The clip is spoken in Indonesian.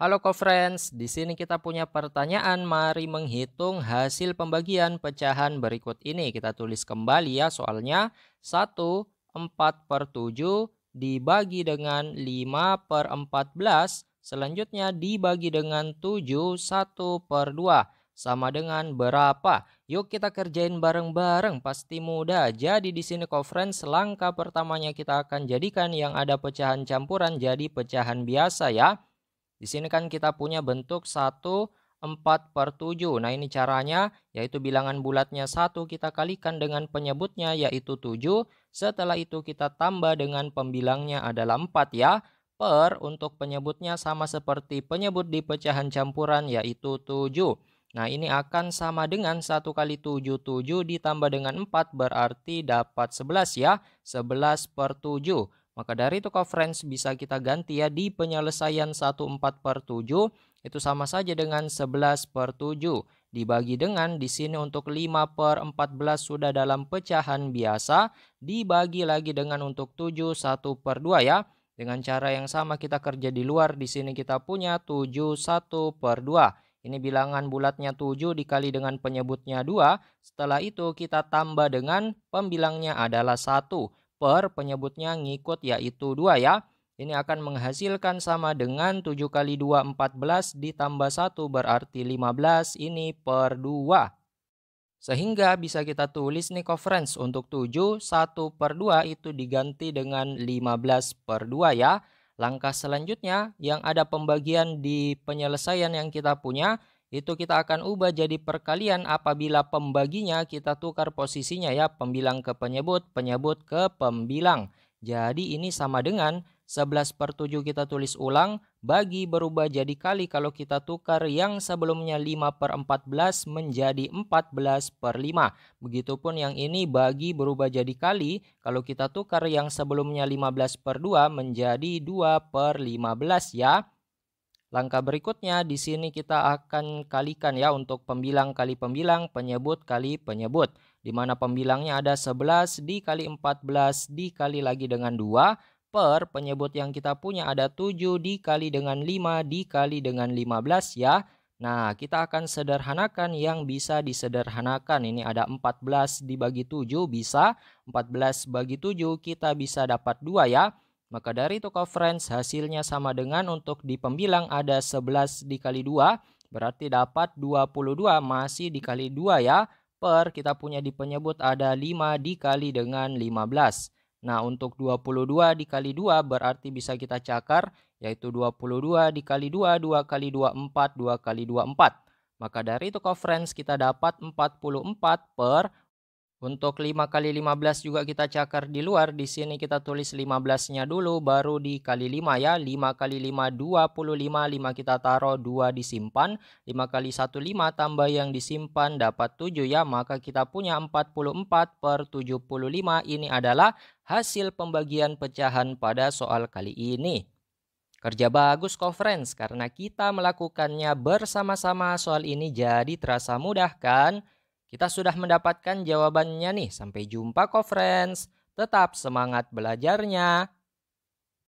Halo co-friends, di sini kita punya pertanyaan. Mari menghitung hasil pembagian pecahan berikut ini. Kita tulis kembali ya soalnya. 1, 4 per 7 dibagi dengan 5 per 14. Selanjutnya dibagi dengan 7, 1 per 2. Sama dengan berapa? Yuk kita kerjain bareng-bareng, pasti mudah. Jadi di sini co-friends, langkah pertamanya kita akan jadikan yang ada pecahan campuran jadi pecahan biasa ya. Di sini kan kita punya bentuk 1 4 per 7. Nah ini caranya yaitu bilangan bulatnya 1 kita kalikan dengan penyebutnya yaitu 7. Setelah itu kita tambah dengan pembilangnya adalah 4 ya. Per untuk penyebutnya sama seperti penyebut di pecahan campuran yaitu 7. Nah ini akan sama dengan 1 kali 7, 7 ditambah dengan 4 berarti dapat 11 ya. 11 per 7. Maka dari itu coverage bisa kita ganti ya di penyelesaian 14 per 7 itu sama saja dengan 11 per 7. Dibagi dengan di sini untuk 5 per 14 sudah dalam pecahan biasa. Dibagi lagi dengan untuk 7 1 per 2 ya. Dengan cara yang sama kita kerja di luar. Di sini kita punya 7 1 per 2. Ini bilangan bulatnya 7 dikali dengan penyebutnya 2. Setelah itu kita tambah dengan pembilangnya adalah 1 per penyebutnya ngikut yaitu 2 ya. Ini akan menghasilkan sama dengan 7 kali 2 14 ditambah 1 berarti 15 ini per 2. Sehingga bisa kita tulis nih conference untuk 7, 1 per 2 itu diganti dengan 15 per 2 ya. Langkah selanjutnya yang ada pembagian di penyelesaian yang kita punya itu kita akan ubah jadi perkalian apabila pembaginya kita tukar posisinya ya pembilang ke penyebut, penyebut ke pembilang. Jadi ini sama dengan 11 per 7 kita tulis ulang, bagi berubah jadi kali kalau kita tukar yang sebelumnya 5 per 14 menjadi 14 per 5. Begitupun yang ini bagi berubah jadi kali kalau kita tukar yang sebelumnya 15 per 2 menjadi 2 per 15 ya. Langkah berikutnya di sini kita akan kalikan ya untuk pembilang kali pembilang, penyebut kali penyebut. Di mana pembilangnya ada 11 dikali 14 dikali lagi dengan 2 per penyebut yang kita punya ada 7 dikali dengan 5 dikali dengan 15 ya. Nah, kita akan sederhanakan yang bisa disederhanakan. Ini ada 14 dibagi 7 bisa, 14 bagi 7 kita bisa dapat 2 ya. Maka dari itu friends hasilnya sama dengan untuk di pembilang ada 11 dikali 2 berarti dapat 22 masih dikali 2 ya per kita punya di penyebut ada 5 dikali dengan 15. Nah untuk 22 dikali 2 berarti bisa kita cakar yaitu 22 dikali 2 2 kali 2 4 2 kali 2 4. Maka dari itu friends kita dapat 44 per untuk 5 kali 15 juga kita cakar di luar. Di sini kita tulis 15-nya dulu baru dikali 5 ya. 5 kali 5 25, 5 kita taruh 2 disimpan. 5 kali 1 5 tambah yang disimpan dapat 7 ya. Maka kita punya 44 per 75 ini adalah hasil pembagian pecahan pada soal kali ini. Kerja bagus kok friends karena kita melakukannya bersama-sama soal ini jadi terasa mudah kan? Kita sudah mendapatkan jawabannya nih. Sampai jumpa, co Tetap semangat belajarnya.